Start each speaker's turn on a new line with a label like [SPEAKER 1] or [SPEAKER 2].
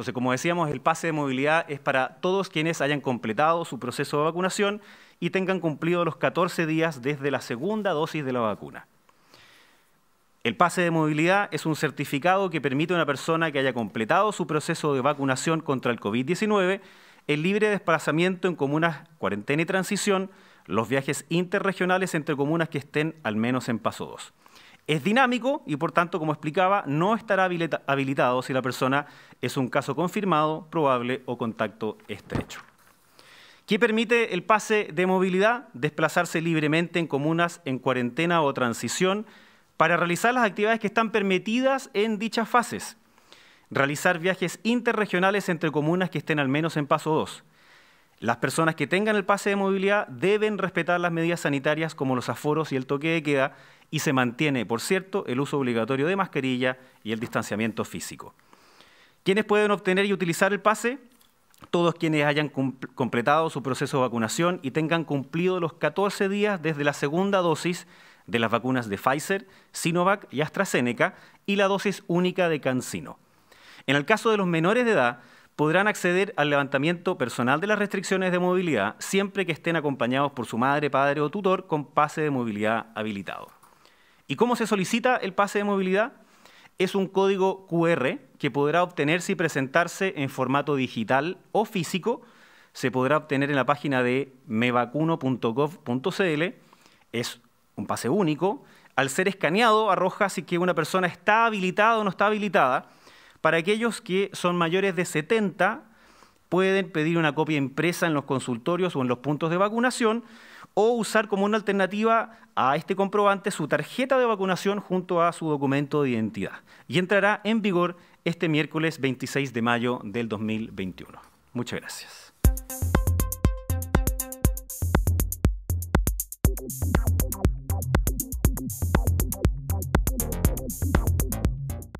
[SPEAKER 1] Entonces, como decíamos, el pase de movilidad es para todos quienes hayan completado su proceso de vacunación y tengan cumplido los 14 días desde la segunda dosis de la vacuna. El pase de movilidad es un certificado que permite a una persona que haya completado su proceso de vacunación contra el COVID-19 el libre desplazamiento en comunas cuarentena y transición, los viajes interregionales entre comunas que estén al menos en paso 2. Es dinámico y, por tanto, como explicaba, no estará habilitado si la persona es un caso confirmado, probable o contacto estrecho. ¿Qué permite el pase de movilidad? Desplazarse libremente en comunas en cuarentena o transición para realizar las actividades que están permitidas en dichas fases. Realizar viajes interregionales entre comunas que estén al menos en paso 2. Las personas que tengan el pase de movilidad deben respetar las medidas sanitarias como los aforos y el toque de queda y se mantiene, por cierto, el uso obligatorio de mascarilla y el distanciamiento físico. ¿Quiénes pueden obtener y utilizar el pase? Todos quienes hayan completado su proceso de vacunación y tengan cumplido los 14 días desde la segunda dosis de las vacunas de Pfizer, Sinovac y AstraZeneca y la dosis única de CanSino. En el caso de los menores de edad, podrán acceder al levantamiento personal de las restricciones de movilidad siempre que estén acompañados por su madre, padre o tutor con pase de movilidad habilitado. ¿Y cómo se solicita el pase de movilidad? Es un código QR que podrá obtenerse y presentarse en formato digital o físico. Se podrá obtener en la página de mevacuno.gov.cl. Es un pase único. Al ser escaneado, arroja si que una persona está habilitada o no está habilitada. Para aquellos que son mayores de 70, pueden pedir una copia impresa en los consultorios o en los puntos de vacunación o usar como una alternativa a este comprobante su tarjeta de vacunación junto a su documento de identidad. Y entrará en vigor este miércoles 26 de mayo del 2021. Muchas gracias.